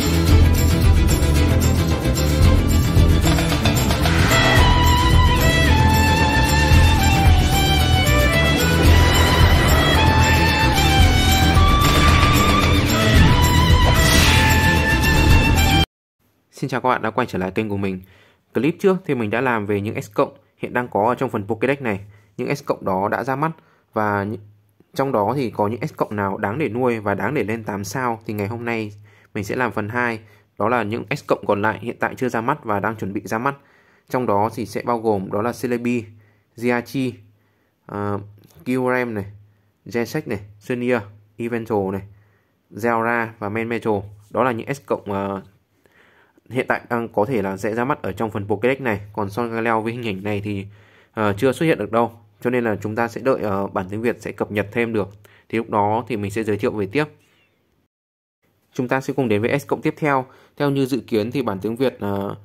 Xin chào các bạn đã quay trở lại kênh của mình. Clip trước thì mình đã làm về những S cộng hiện đang có ở trong phần Pokédex này. Những S cộng đó đã ra mắt và trong đó thì có những S cộng nào đáng để nuôi và đáng để lên 8 sao thì ngày hôm nay mình sẽ làm phần 2 đó là những S cộng còn lại hiện tại chưa ra mắt và đang chuẩn bị ra mắt trong đó thì sẽ bao gồm đó là Celebi, Giachi, ờ, uh, QRM này, Jesek này, Sunir, Eventual này, Zelra và Men Metal. Đó là những S cộng uh, hiện tại đang có thể là sẽ ra mắt ở trong phần Pokédex này. Còn Son Galeo với hình ảnh này thì uh, chưa xuất hiện được đâu. Cho nên là chúng ta sẽ đợi uh, bản tiếng Việt sẽ cập nhật thêm được. Thì lúc đó thì mình sẽ giới thiệu về tiếp chúng ta sẽ cùng đến với S cộng tiếp theo. Theo như dự kiến thì bản tiếng Việt uh,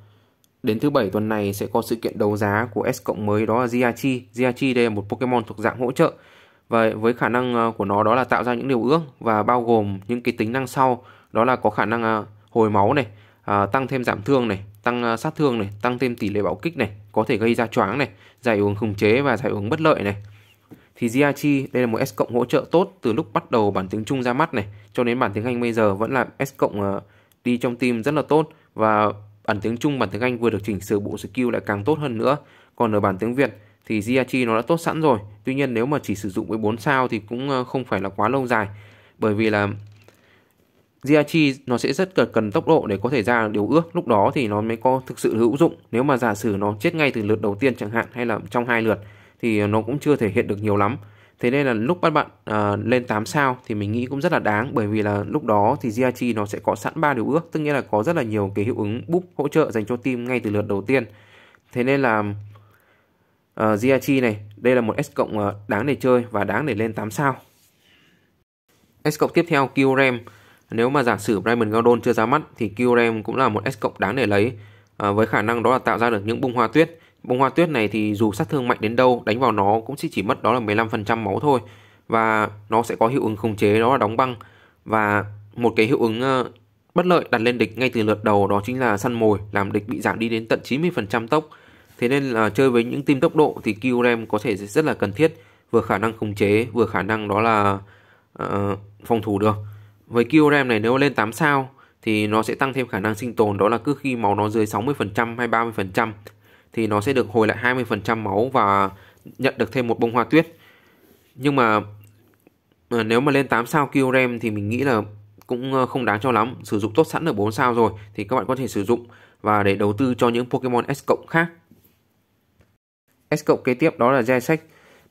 đến thứ bảy tuần này sẽ có sự kiện đấu giá của S cộng mới đó là Ziachi Ziachi đây là một Pokemon thuộc dạng hỗ trợ và với khả năng ờ, của nó đó là tạo ra những điều ước và bao gồm những cái tính năng sau đó là có khả năng ờ, hồi máu này, tăng thêm giảm thương này, tăng sát thương này, tăng thêm tỷ lệ bạo kích này, có thể gây ra choáng này, giải ứng khống chế và giải ứng bất lợi này thì GRG đây là một S cộng hỗ trợ tốt từ lúc bắt đầu bản tiếng Trung ra mắt này cho đến bản tiếng Anh bây giờ vẫn là S cộng ờ, đi trong team rất là tốt và bản tiếng Trung bản tiếng Anh vừa được chỉnh sửa bộ skill lại càng tốt hơn nữa. Còn ở bản tiếng Việt thì GRG nó đã tốt sẵn rồi. Tuy nhiên nếu mà chỉ sử dụng với 4 sao thì cũng ờ, không phải là quá lâu dài bởi vì là Diachi nó sẽ rất cần, cần tốc độ để có thể ra điều ước lúc đó thì nó mới có thực sự hữu dụng nếu mà giả sử nó chết ngay từ lượt đầu tiên chẳng hạn hay là trong hai lượt thì nó cũng chưa thể hiện được nhiều lắm thế nên là lúc bắt bạn uh, lên 8 sao thì mình nghĩ cũng rất là đáng bởi vì là lúc đó thì Giachi nó sẽ có sẵn ba điều ước tức nghĩa là có rất là nhiều cái hiệu ứng búp hỗ trợ dành cho team ngay từ lượt đầu tiên thế nên là uh, à, Giachi này đây là một S cộng à, đáng để chơi và đáng để lên 8 sao S cộng tiếp theo Kyurem nếu mà giả sử Raymond Gordon chưa ra mắt thì Kyurem cũng là một S cộng đáng để lấy uh, với khả năng đó là tạo ra được những bung hoa tuyết Bông hoa tuyết này thì dù sát thương mạnh đến đâu đánh vào nó cũng chỉ chỉ mất đó là 15% máu thôi và nó sẽ có hiệu ứng khống chế đó là đóng băng và một cái hiệu ứng ờ, bất lợi đặt lên địch ngay từ lượt đầu đó chính là săn mồi làm địch bị giảm đi đến tận 90% tốc. Thế nên là chơi với những team tốc độ thì QRM có thể rất là cần thiết vừa khả năng khống chế vừa khả năng đó là uh, phòng thủ được. Với QRM này nếu lên 8 sao thì nó sẽ tăng thêm khả năng sinh tồn đó là cứ khi máu nó dưới 60% hay 30% thì nó sẽ được hồi lại 20% máu và nhận được thêm một bông hoa tuyết. Nhưng mà nếu mà lên 8 sao Kyurem thì mình nghĩ là cũng ờ, không đáng cho lắm. Sử dụng tốt sẵn ở 4 sao rồi thì các bạn có thể sử dụng và để đầu tư cho những Pokemon S cộng khác. S cộng kế tiếp đó là Jesek.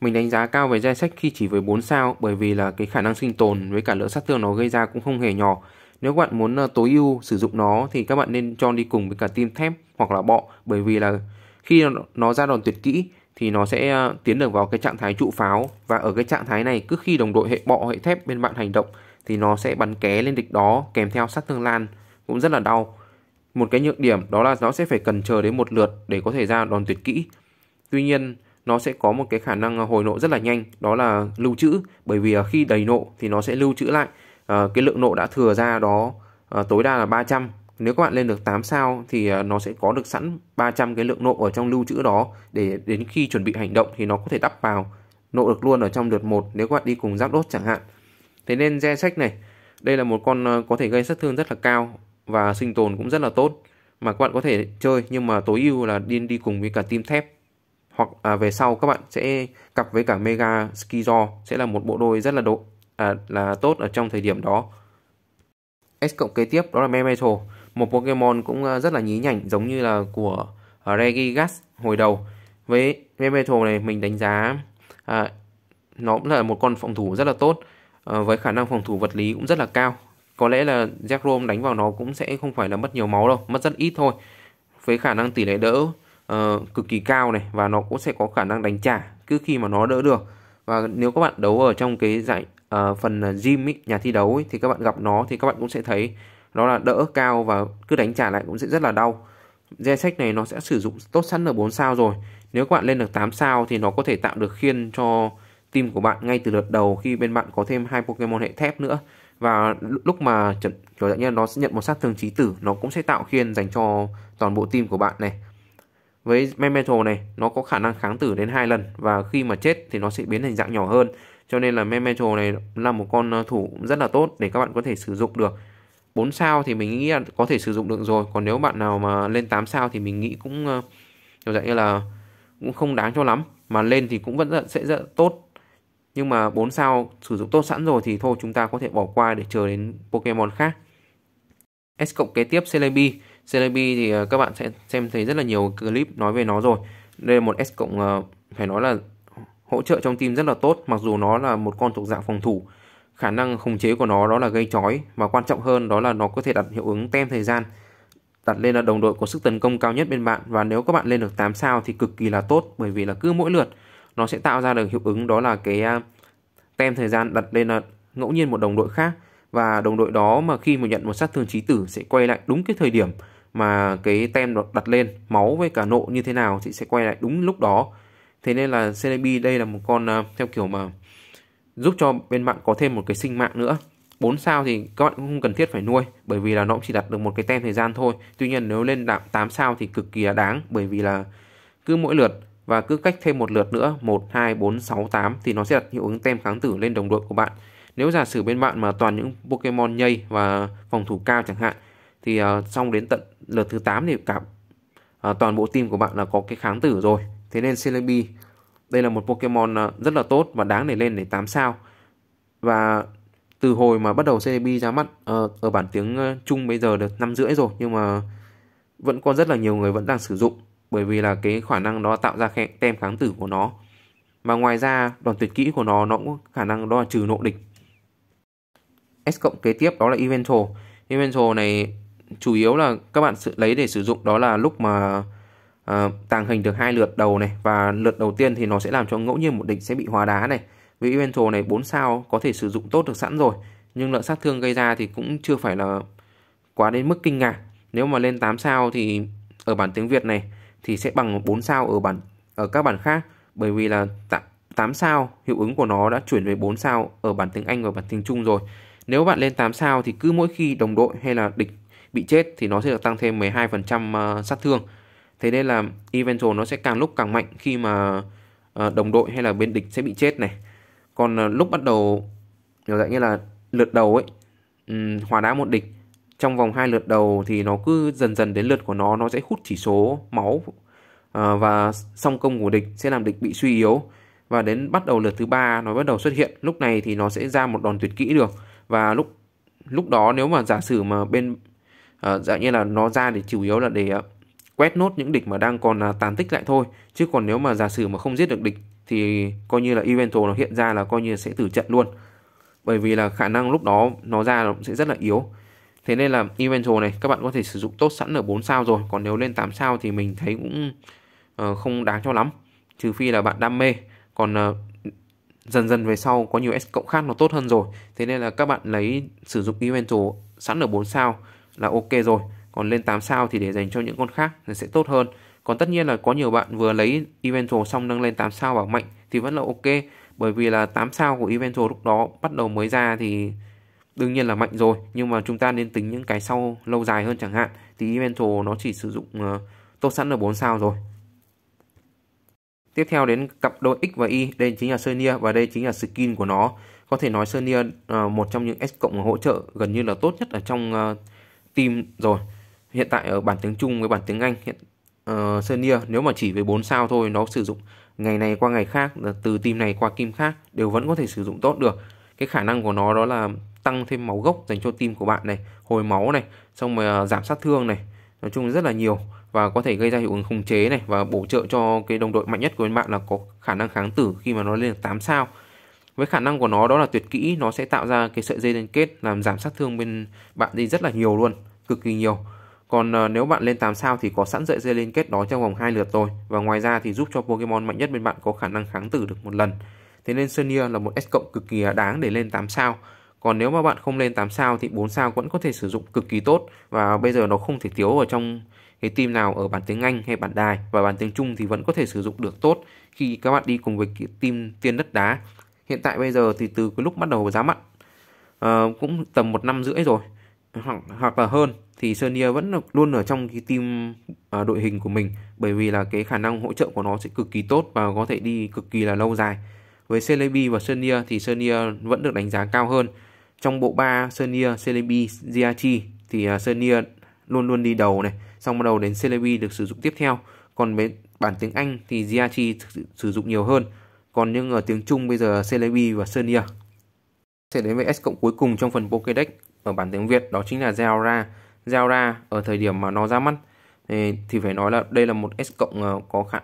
Mình đánh giá cao về Jesek khi chỉ với 4 sao bởi vì là cái khả năng sinh tồn với cả lượng sát thương nó gây ra cũng không hề nhỏ. Nếu các bạn muốn ờ, tối ưu sử dụng nó thì các bạn nên cho đi cùng với cả team thép hoặc là bọ bởi vì là khi nó, ra đòn tuyệt kỹ thì nó sẽ ờ, tiến được vào cái trạng thái trụ pháo và ở cái trạng thái này cứ khi đồng đội hệ bọ hệ thép bên bạn hành động thì nó sẽ bắn ké lên địch đó kèm theo sát thương lan cũng rất là đau một cái nhược điểm đó là nó sẽ phải cần chờ đến một lượt để có thể ra đòn tuyệt kỹ tuy nhiên nó sẽ có một cái khả năng ờ, hồi nộ rất là nhanh đó là lưu trữ bởi vì ờ, khi đầy nộ thì nó sẽ lưu trữ lại cái lượng nộ đã thừa ra đó tối đa là 300 nếu các bạn lên được 8 sao thì ờ, nó sẽ có được sẵn 300 cái lượng nộ ở trong lưu trữ đó để đến khi chuẩn bị hành động thì nó có thể đắp vào nộ được luôn ở trong đợt 1 nếu các bạn đi cùng giáp đốt chẳng hạn. Thế nên re sách này, đây là một con ờ, có thể gây sát thương rất là cao và sinh tồn cũng rất là tốt mà các bạn có thể chơi nhưng mà tối ưu là đi đi cùng với cả team thép hoặc à, về sau các bạn sẽ cặp với cả Mega Skizo sẽ là một bộ đôi rất là độ à, là tốt ở trong thời điểm đó. S cộng kế tiếp đó là Memetal một Pokemon cũng ờ, rất là nhí nhảnh giống như là của ờ, Regigas hồi đầu. Với Memetal này mình đánh giá à, nó cũng là một con phòng thủ rất là tốt à, với khả năng phòng thủ vật lý cũng rất là cao. Có lẽ là Zekrom đánh vào nó cũng sẽ không phải là mất nhiều máu đâu, mất rất ít thôi. Với khả năng tỷ lệ đỡ uh, cực kỳ cao này và nó cũng sẽ có khả năng đánh trả cứ khi mà nó đỡ được. Và nếu các bạn đấu ở trong cái giải uh, phần gym ý, nhà thi đấu ý, thì các bạn gặp nó thì các bạn cũng sẽ thấy nó là đỡ cao và cứ đánh trả lại cũng sẽ rất là đau gen sách này nó sẽ sử dụng tốt sẵn ở 4 sao rồi nếu các bạn lên được 8 sao thì nó có thể tạo được khiên cho team của bạn ngay từ lượt đầu khi bên bạn có thêm hai Pokemon hệ thép nữa và lúc mà trận, kiểu dạng như nó sẽ nhận một sát thương trí tử nó cũng sẽ tạo khiên dành cho toàn bộ team của bạn này với Memento này nó có khả năng kháng tử đến hai lần và khi mà chết thì nó sẽ biến thành dạng nhỏ hơn cho nên là Memento này là một con ờ, thủ rất là tốt để các bạn có thể sử dụng được 4 sao thì mình nghĩ là có thể sử dụng được rồi còn nếu bạn nào mà lên 8 sao thì mình nghĩ cũng ờ, kiểu dạng như là cũng không đáng cho lắm mà lên thì cũng vẫn rất, sẽ rất tốt nhưng mà 4 sao sử dụng tốt sẵn rồi thì thôi chúng ta có thể bỏ qua để chờ đến Pokemon khác S cộng kế tiếp Celebi Celebi thì ờ, các bạn sẽ xem thấy rất là nhiều clip nói về nó rồi đây là một S cộng ờ, phải nói là hỗ trợ trong team rất là tốt mặc dù nó là một con thuộc dạng phòng thủ Khả năng khống chế của nó đó là gây chói và quan trọng hơn đó là nó có thể đặt hiệu ứng tem thời gian đặt lên là đồng đội có sức tấn công cao nhất bên bạn và nếu các bạn lên được 8 sao thì cực kỳ là tốt bởi vì là cứ mỗi lượt nó sẽ tạo ra được hiệu ứng đó là cái à, tem thời gian đặt lên là ngẫu nhiên một đồng đội khác và đồng đội đó mà khi mà nhận một sát thương trí tử sẽ quay lại đúng cái thời điểm mà cái tem đặt lên máu với cả nộ như thế nào thì sẽ quay lại đúng lúc đó thế nên là Celebi đây là một con à, theo kiểu mà giúp cho bên bạn có thêm một cái sinh mạng nữa 4 sao thì các bạn cũng không cần thiết phải nuôi bởi vì là nó cũng chỉ đặt được một cái tem thời gian thôi tuy nhiên nếu lên đạm 8 sao thì cực kỳ là đáng bởi vì là cứ mỗi lượt và cứ cách thêm một lượt nữa 1, 2, 4, 6, 8 thì nó sẽ đặt hiệu ứng tem kháng tử lên đồng đội của bạn nếu giả sử bên bạn mà toàn những Pokemon nhây và phòng thủ cao chẳng hạn thì uh, xong đến tận lượt thứ 8 thì cả uh, toàn bộ team của bạn là có cái kháng tử rồi thế nên Celebi đây là một Pokemon ờ, rất là tốt và đáng để lên để 8 sao. Và từ hồi mà bắt đầu CDB ra mắt ở, ờ, ở bản tiếng ờ, Trung bây giờ được năm rưỡi rồi nhưng mà vẫn còn rất là nhiều người vẫn đang sử dụng bởi vì là cái khả năng đó tạo ra khe, tem kháng tử của nó. Và ngoài ra đoàn tuyệt kỹ của nó nó cũng khả năng đó là trừ nộ địch. S cộng kế tiếp đó là Eventual. Eventual này chủ yếu là các bạn lấy để sử dụng đó là lúc mà Ờ, tàng hình được hai lượt đầu này và lượt đầu tiên thì nó sẽ làm cho ngẫu nhiên một địch sẽ bị hóa đá này vì eventual này 4 sao có thể sử dụng tốt được sẵn rồi nhưng lợn sát thương gây ra thì cũng chưa phải là quá đến mức kinh ngạc nếu mà lên 8 sao thì ở bản tiếng Việt này thì sẽ bằng 4 sao ở bản ở các bản khác bởi vì là 8 sao hiệu ứng của nó đã chuyển về 4 sao ở bản tiếng Anh và bản tiếng Trung rồi nếu bạn lên 8 sao thì cứ mỗi khi đồng đội hay là địch bị chết thì nó sẽ được tăng thêm 12% ờ, sát thương thế nên là eventual nó sẽ càng lúc càng mạnh khi mà ờ, đồng đội hay là bên địch sẽ bị chết này còn ờ, lúc bắt đầu kiểu dạng như là lượt đầu ấy hòa đá một địch trong vòng hai lượt đầu thì nó cứ dần dần đến lượt của nó nó sẽ hút chỉ số máu ờ, và song công của địch sẽ làm địch bị suy yếu và đến bắt đầu lượt thứ ba nó bắt đầu xuất hiện lúc này thì nó sẽ ra một đòn tuyệt kỹ được và lúc lúc đó nếu mà giả sử mà bên uh, dạng như là nó ra để chủ yếu là để uh, quét nốt những địch mà đang còn à, tàn tích lại thôi chứ còn nếu mà giả sử mà không giết được địch thì coi như là eventual nó hiện ra là coi như là sẽ tử trận luôn bởi vì là khả năng lúc đó nó ra nó sẽ rất là yếu thế nên là eventual này các bạn có thể sử dụng tốt sẵn ở 4 sao rồi còn nếu lên 8 sao thì mình thấy cũng uh, không đáng cho lắm trừ phi là bạn đam mê còn uh, dần dần về sau có nhiều S cộng khác nó tốt hơn rồi thế nên là các bạn lấy sử dụng eventual sẵn ở 4 sao là ok rồi còn lên 8 sao thì để dành cho những con khác là sẽ tốt hơn còn tất nhiên là có nhiều bạn vừa lấy Eventual xong nâng lên 8 sao bảo mạnh thì vẫn là ok bởi vì là 8 sao của Eventual lúc đó bắt đầu mới ra thì đương nhiên là mạnh rồi nhưng mà chúng ta nên tính những cái sau lâu dài hơn chẳng hạn thì Eventual nó chỉ sử dụng uh, tốt sẵn ở 4 sao rồi Tiếp theo đến cặp đôi X và Y, đây chính là Sonia và đây chính là skin của nó. Có thể nói Sonia uh, ờ, một trong những S cộng hỗ trợ gần như là tốt nhất ở trong uh, team rồi hiện tại ở bản tiếng Trung với bản tiếng Anh hiện uh, ờ, Senior nếu mà chỉ với 4 sao thôi nó sử dụng ngày này qua ngày khác từ team này qua team khác đều vẫn có thể sử dụng tốt được cái khả năng của nó đó là tăng thêm máu gốc dành cho team của bạn này hồi máu này xong rồi ờ, giảm sát thương này nói chung rất là nhiều và có thể gây ra hiệu ứng khống chế này và bổ trợ cho cái đồng đội mạnh nhất của bạn là có khả năng kháng tử khi mà nó lên được 8 sao với khả năng của nó đó là tuyệt kỹ nó sẽ tạo ra cái sợi dây liên kết làm giảm sát thương bên bạn đi rất là nhiều luôn cực kỳ nhiều còn ờ, nếu bạn lên 8 sao thì có sẵn dậy dây liên kết đó trong vòng 2 lượt rồi và ngoài ra thì giúp cho Pokemon mạnh nhất bên bạn có khả năng kháng tử được một lần. Thế nên Sonia là một S cộng cực kỳ đáng để lên 8 sao. Còn nếu mà bạn không lên 8 sao thì 4 sao vẫn có thể sử dụng cực kỳ tốt và bây giờ nó không thể thiếu ở trong cái team nào ở bản tiếng Anh hay bản đài và bản tiếng Trung thì vẫn có thể sử dụng được tốt khi các bạn đi cùng với team tiên đất đá. Hiện tại bây giờ thì từ cái lúc bắt đầu giá mặn uh, cũng tầm một năm rưỡi rồi hoặc, hoặc là hơn thì Sonia vẫn luôn ở trong cái team à, đội hình của mình bởi vì là cái khả năng hỗ trợ của nó sẽ cực kỳ tốt và có thể đi cực kỳ là lâu dài. Với Celebi và Sonia thì Sonia vẫn được đánh giá cao hơn. Trong bộ ba Sonia, Celebi, Giachi thì à, Sonia luôn luôn đi đầu này, xong bắt đầu đến Celebi được sử dụng tiếp theo. Còn với bản tiếng Anh thì Giachi sử dụng nhiều hơn. Còn nhưng ở tiếng Trung bây giờ Celebi và Sonia sẽ đến với S cộng cuối cùng trong phần Pokédex ở bản tiếng Việt đó chính là Zeora. Zara ở thời điểm mà nó ra mắt thì, thì phải nói là đây là một S cộng ờ, có khả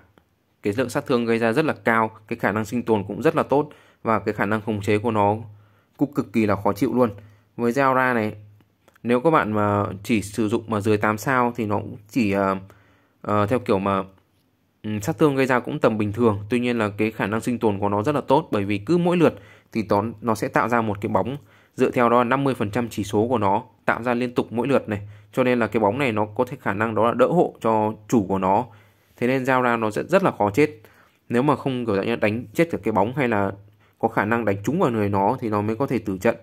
cái lượng sát thương gây ra rất là cao, cái khả năng sinh tồn cũng rất là tốt và cái khả năng khống chế của nó cũng cực kỳ là khó chịu luôn. Với Zara này, nếu các bạn mà chỉ sử dụng mà dưới 8 sao thì nó cũng chỉ uh, uh, theo kiểu mà um, sát thương gây ra cũng tầm bình thường, tuy nhiên là cái khả năng sinh tồn của nó rất là tốt bởi vì cứ mỗi lượt thì nó nó sẽ tạo ra một cái bóng dựa theo đó là 50% chỉ số của nó tạo ra liên tục mỗi lượt này cho nên là cái bóng này nó có thể khả năng đó là đỡ hộ cho chủ của nó thế nên giao ra nó sẽ rất là khó chết nếu mà không kiểu dạng như đánh chết được cái bóng hay là có khả năng đánh trúng vào người nó thì nó mới có thể tử trận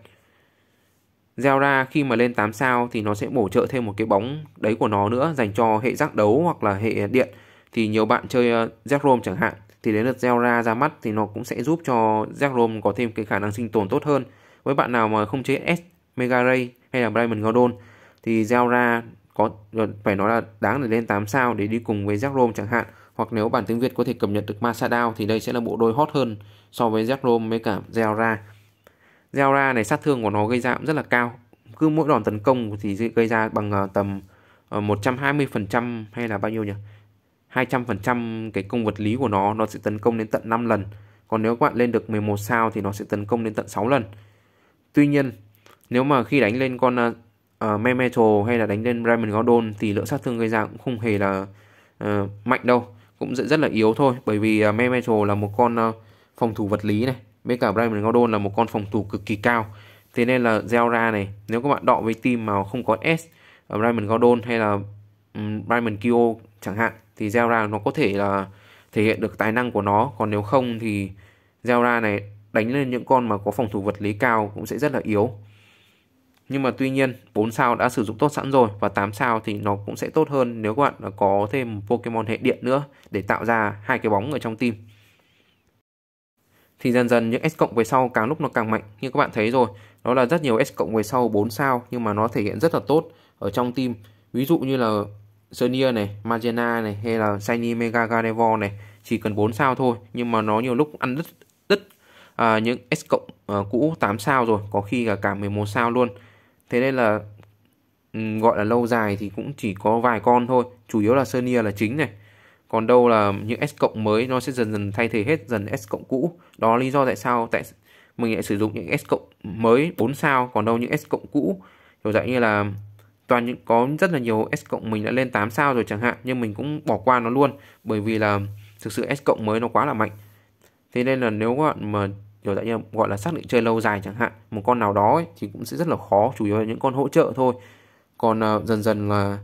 giao ra khi mà lên 8 sao thì nó sẽ bổ trợ thêm một cái bóng đấy của nó nữa dành cho hệ giác đấu hoặc là hệ điện thì nhiều bạn chơi Zekrom ờ, chẳng hạn thì đến lượt Zelra ra mắt thì nó cũng sẽ giúp cho Zekrom có thêm cái khả năng sinh tồn tốt hơn với bạn nào mà không chế S Mega Ray hay là Brayman Gordon thì giao ra có phải nói là đáng để lên 8 sao để đi cùng với Jack Rome chẳng hạn hoặc nếu bản tiếng Việt có thể cập nhật được Masadao thì đây sẽ là bộ đôi hot hơn so với Jack Rome với cả Zera. Zera này sát thương của nó gây ra cũng rất là cao. Cứ mỗi đòn tấn công thì gây ra bằng ờ, tầm 120% ờ, hay là bao nhiêu nhỉ? 200% cái công vật lý của nó nó sẽ tấn công đến tận 5 lần. Còn nếu các bạn lên được 11 sao thì nó sẽ tấn công đến tận 6 lần. Tuy nhiên nếu mà khi đánh lên con uh, à, à, Memetal hay là đánh lên Raymond Gordon thì lượng sát thương gây ra cũng không hề là uh, mạnh đâu cũng rất là yếu thôi bởi vì uh, à, Memetal là một con uh, phòng thủ vật lý này với cả Raymond Gordon là một con phòng thủ cực kỳ cao thế nên là Zelra này nếu các bạn đọ với team mà không có S uh, Raymond Gordon hay là um, Raymond Kyo chẳng hạn thì Zelra nó có thể là thể hiện được tài năng của nó còn nếu không thì Zelra này đánh lên những con mà có phòng thủ vật lý cao cũng sẽ rất là yếu nhưng mà tuy nhiên 4 sao đã sử dụng tốt sẵn rồi và 8 sao thì nó cũng sẽ tốt hơn nếu các bạn có thêm Pokemon hệ điện nữa để tạo ra hai cái bóng ở trong team. Thì dần dần những S cộng về sau càng lúc nó càng mạnh như các bạn thấy rồi, đó là rất nhiều S cộng về sau 4 sao nhưng mà nó thể hiện rất là tốt ở trong team. Ví dụ như là Xenia này, Magena này hay là Shiny Mega Gardevoir này chỉ cần 4 sao thôi nhưng mà nó nhiều lúc ăn đứt đứt à, những S cộng à, cũ 8 sao rồi, có khi cả cả 11 sao luôn thế nên là ừ, gọi là lâu dài thì cũng chỉ có vài con thôi chủ yếu là Sernia là chính này còn đâu là những S cộng mới nó sẽ dần dần thay thế hết dần S cộng cũ đó lý do tại sao tại mình lại sử dụng những S cộng mới 4 sao còn đâu những S cộng cũ kiểu dạng như là toàn những có rất là nhiều S cộng mình đã lên 8 sao rồi chẳng hạn nhưng mình cũng bỏ qua nó luôn bởi vì là thực sự S cộng mới nó quá là mạnh thế nên là nếu các bạn mà kiểu dạng như gọi là xác định chơi lâu dài chẳng hạn một con nào đó ấy, thì cũng sẽ rất là khó chủ yếu là những con hỗ trợ thôi còn uh, dần dần là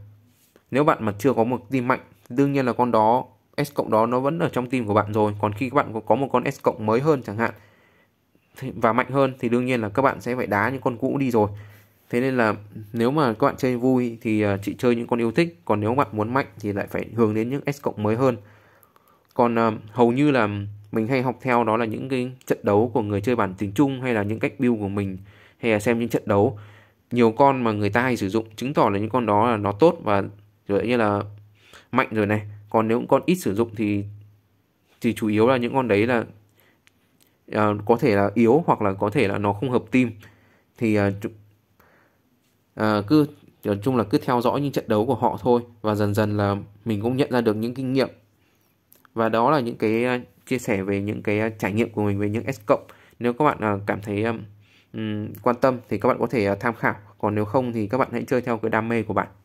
nếu bạn mà chưa có một team mạnh đương nhiên là con đó S cộng đó nó vẫn ở trong team của bạn rồi còn khi các bạn có một con S cộng mới hơn chẳng hạn và mạnh hơn thì đương nhiên là các bạn sẽ phải đá những con cũ đi rồi thế nên là nếu mà các bạn chơi vui thì ờ, chị chơi những con yêu thích còn nếu bạn muốn mạnh thì lại phải hướng đến những S cộng mới hơn còn uh, hầu như là mình hay học theo đó là những cái trận đấu của người chơi bản tiếng Trung hay là những cách build của mình hay là xem những trận đấu nhiều con mà người ta hay sử dụng chứng tỏ là những con đó là nó tốt và rồi như là mạnh rồi này còn nếu con ít sử dụng thì thì chủ yếu là những con đấy là uh, có thể là yếu hoặc là có thể là nó không hợp team thì uh, uh, cứ nói chung là cứ theo dõi những trận đấu của họ thôi và dần dần là mình cũng nhận ra được những kinh nghiệm và đó là những cái ờ, chia sẻ về những cái ờ, trải nghiệm của mình về những S cộng nếu các bạn ờ, cảm thấy quan tâm thì các bạn có thể tham khảo còn nếu không thì các bạn hãy chơi theo cái đam mê của bạn